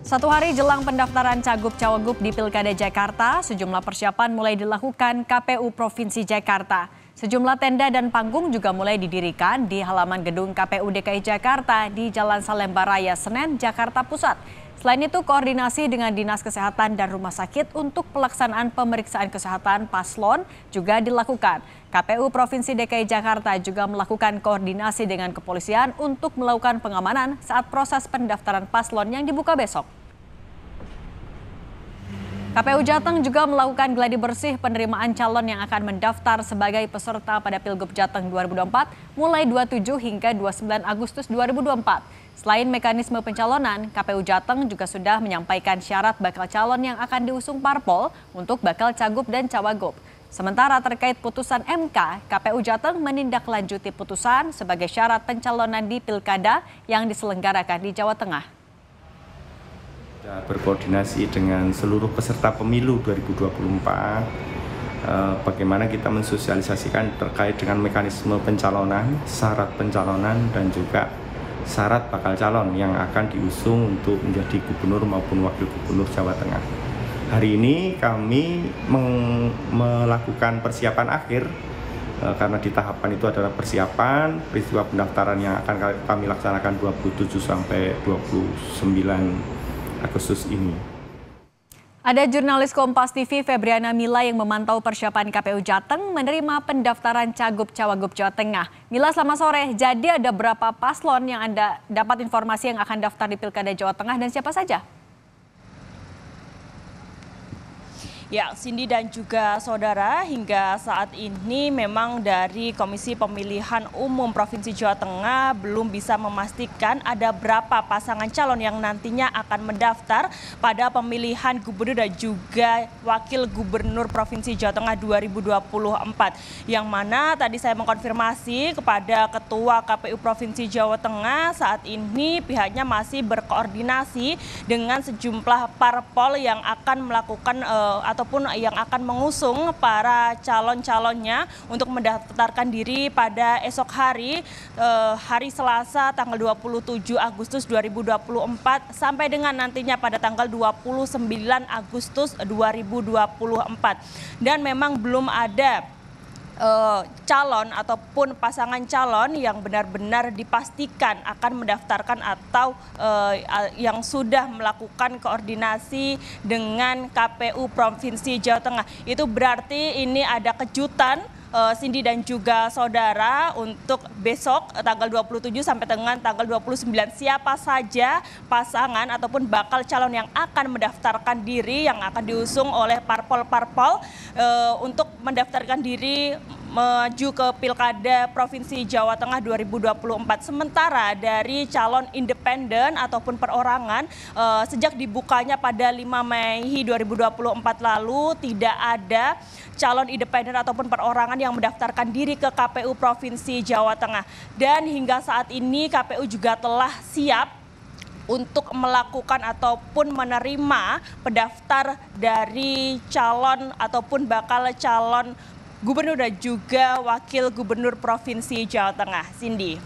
Satu hari jelang pendaftaran Cagup-Cawagup di Pilkada Jakarta, sejumlah persiapan mulai dilakukan KPU Provinsi Jakarta. Sejumlah tenda dan panggung juga mulai didirikan di halaman gedung KPU DKI Jakarta di Jalan Salemba Raya, Senen, Jakarta Pusat. Selain itu, koordinasi dengan Dinas Kesehatan dan Rumah Sakit untuk pelaksanaan pemeriksaan kesehatan paslon juga dilakukan. KPU Provinsi DKI Jakarta juga melakukan koordinasi dengan kepolisian untuk melakukan pengamanan saat proses pendaftaran paslon yang dibuka besok. KPU Jateng juga melakukan geladi bersih penerimaan calon yang akan mendaftar sebagai peserta pada Pilgub Jateng 2024 mulai 27 hingga 29 Agustus 2024. Selain mekanisme pencalonan, KPU Jateng juga sudah menyampaikan syarat bakal calon yang akan diusung parpol untuk bakal cagup dan cawagup. Sementara terkait putusan MK, KPU Jateng menindaklanjuti putusan sebagai syarat pencalonan di Pilkada yang diselenggarakan di Jawa Tengah sudah berkoordinasi dengan seluruh peserta pemilu 2024 eh, bagaimana kita mensosialisasikan terkait dengan mekanisme pencalonan, syarat pencalonan dan juga syarat bakal calon yang akan diusung untuk menjadi gubernur maupun wakil gubernur Jawa Tengah. Hari ini kami melakukan persiapan akhir eh, karena di tahapan itu adalah persiapan peristiwa pendaftaran yang akan kami laksanakan 27 sampai 29 Agustus ini. Ada jurnalis Kompas TV Febriana Mila yang memantau persiapan KPU Jateng menerima pendaftaran Cagup Cawagup Jawa Tengah. Mila selamat sore, jadi ada berapa paslon yang Anda dapat informasi yang akan daftar di Pilkada Jawa Tengah dan siapa saja? Ya, Cindy dan juga saudara, hingga saat ini memang dari Komisi Pemilihan Umum Provinsi Jawa Tengah belum bisa memastikan ada berapa pasangan calon yang nantinya akan mendaftar pada pemilihan gubernur dan juga wakil gubernur Provinsi Jawa Tengah 2024. Yang mana tadi saya mengkonfirmasi kepada Ketua KPU Provinsi Jawa Tengah saat ini pihaknya masih berkoordinasi dengan sejumlah parpol yang akan melakukan uh, atau ataupun yang akan mengusung para calon-calonnya untuk mendaftarkan diri pada esok hari eh, hari Selasa tanggal 27 Agustus 2024 sampai dengan nantinya pada tanggal 29 Agustus 2024. Dan memang belum ada uh, calon ataupun pasangan calon yang benar-benar dipastikan akan mendaftarkan atau uh, yang sudah melakukan koordinasi dengan KPU Provinsi Jawa Tengah. Itu berarti ini ada kejutan eh, Cindy dan juga saudara untuk besok tanggal 27 sampai dengan tanggal 29 siapa saja pasangan ataupun bakal calon yang akan mendaftarkan diri yang akan diusung oleh parpol-parpol uh, untuk mendaftarkan diri maju ke Pilkada Provinsi Jawa Tengah 2024. Sementara dari calon independen ataupun perorangan eh, sejak dibukanya pada 5 Mei 2024 lalu tidak ada calon independen ataupun perorangan yang mendaftarkan diri ke KPU Provinsi Jawa Tengah. Dan hingga saat ini KPU juga telah siap untuk melakukan ataupun menerima pendaftar dari calon ataupun bakal calon gubernur dan juga wakil gubernur provinsi Jawa Tengah. Cindy.